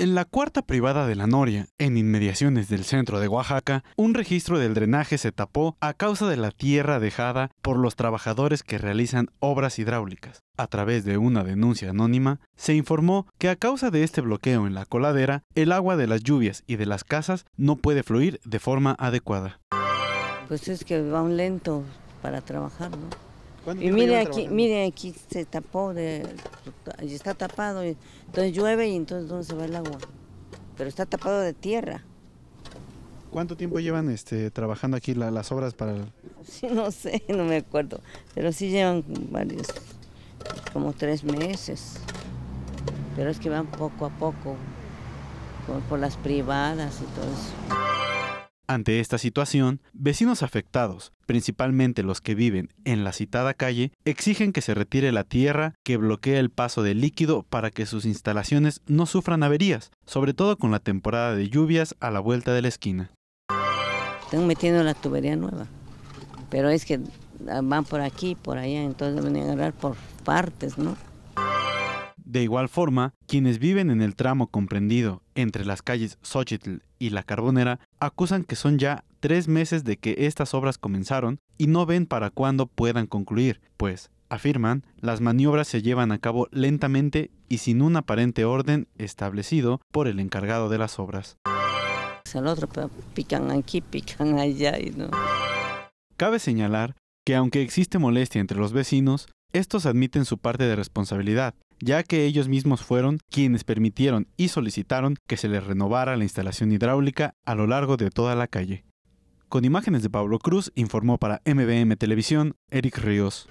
En la cuarta privada de la Noria, en inmediaciones del centro de Oaxaca, un registro del drenaje se tapó a causa de la tierra dejada por los trabajadores que realizan obras hidráulicas. A través de una denuncia anónima, se informó que a causa de este bloqueo en la coladera, el agua de las lluvias y de las casas no puede fluir de forma adecuada. Pues es que va un lento para trabajar, ¿no? Y mire aquí, aquí se tapó, de, está tapado, entonces llueve y entonces ¿dónde se va el agua? Pero está tapado de tierra. ¿Cuánto tiempo llevan este, trabajando aquí las obras para...? no sé, no me acuerdo, pero sí llevan varios, como tres meses. Pero es que van poco a poco, por, por las privadas y todo eso. Ante esta situación, vecinos afectados, principalmente los que viven en la citada calle, exigen que se retire la tierra que bloquea el paso de líquido para que sus instalaciones no sufran averías, sobre todo con la temporada de lluvias a la vuelta de la esquina. Están metiendo la tubería nueva, pero es que van por aquí, por allá, entonces van a agarrar por partes, ¿no? De igual forma, quienes viven en el tramo comprendido entre las calles Xochitl y La Carbonera acusan que son ya tres meses de que estas obras comenzaron y no ven para cuándo puedan concluir, pues, afirman, las maniobras se llevan a cabo lentamente y sin un aparente orden establecido por el encargado de las obras. Pues Cabe señalar que aunque existe molestia entre los vecinos, estos admiten su parte de responsabilidad ya que ellos mismos fueron quienes permitieron y solicitaron que se les renovara la instalación hidráulica a lo largo de toda la calle. Con imágenes de Pablo Cruz, informó para MBM Televisión Eric Ríos.